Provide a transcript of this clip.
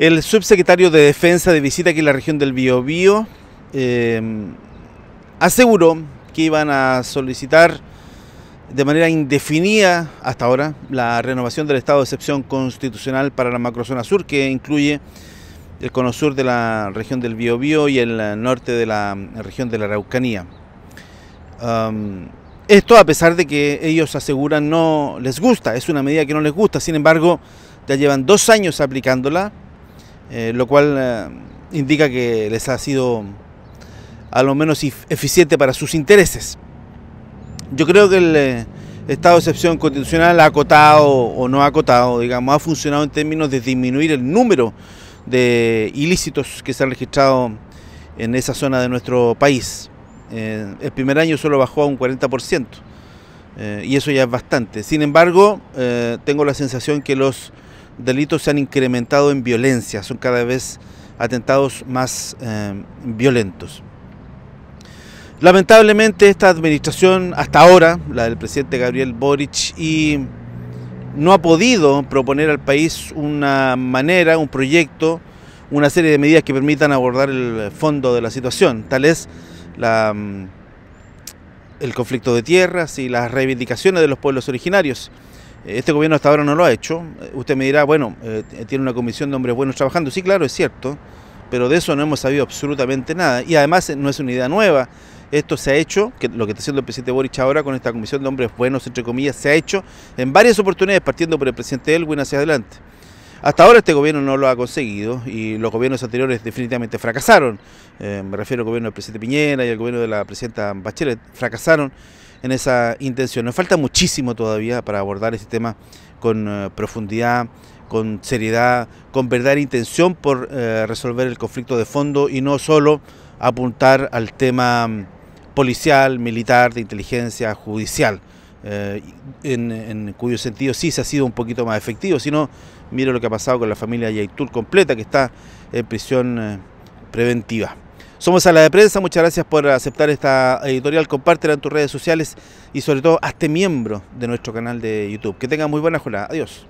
El subsecretario de Defensa de visita aquí en la región del Biobío eh, aseguró que iban a solicitar de manera indefinida hasta ahora la renovación del estado de excepción constitucional para la macrozona sur, que incluye el cono sur de la región del Biobío y el norte de la región de la Araucanía. Em, esto a pesar de que ellos aseguran no les gusta, es una medida que no les gusta, sin embargo ya llevan dos años aplicándola eh, lo cual eh, indica que les ha sido a lo menos eficiente para sus intereses. Yo creo que el eh, estado de excepción constitucional ha acotado o no ha acotado, digamos, ha funcionado en términos de disminuir el número de ilícitos que se han registrado en esa zona de nuestro país. el primer año solo bajó a un 40%, y eso ya es bastante. Sin embargo, tengo la sensación que los delitos se han incrementado en violencia, son cada vez atentados más em, violentos. Lamentablemente esta administración hasta ahora, la del presidente Gabriel Boric, y no ha podido proponer al país una manera, un proyecto, una serie de medidas que permitan abordar el fondo de la situación. Tal es la, em, el conflicto de tierras y las reivindicaciones de los pueblos originarios. Este gobierno hasta ahora no lo ha hecho. Usted me dirá, bueno, eh, tiene una comisión de hombres buenos trabajando. Sí, claro, es cierto, pero de eso no hemos sabido absolutamente nada. Y además eh, no es una idea nueva. Esto se ha hecho, que lo que está haciendo el presidente Boric ahora con esta comisión de hombres buenos, entre comillas, se ha hecho en varias oportunidades, partiendo por el presidente Elwin hacia adelante. Hasta ahora este gobierno no lo ha conseguido y los gobiernos anteriores definitivamente fracasaron. Eh, me refiero al gobierno del presidente Piñera y al gobierno de la presidenta Bachelet. Fracasaron en esa intención. Nos falta muchísimo todavía para abordar este tema con eh, profundidad, con seriedad, con verdadera intención por eh, resolver el conflicto de fondo y no solo apuntar al tema mm, policial, militar, de inteligencia, judicial. Eh, en, cuyo sentido sí se ha sido un poquito más efectivo. sino no, miro lo que ha pasado con la familia Yaitul completa, que está en prisión eh, preventiva. Somos a la de prensa, muchas gracias por aceptar esta editorial, compártela en tus redes sociales y sobre todo hazte miembro de nuestro canal de YouTube. Que tenga muy buena jornada. Adiós.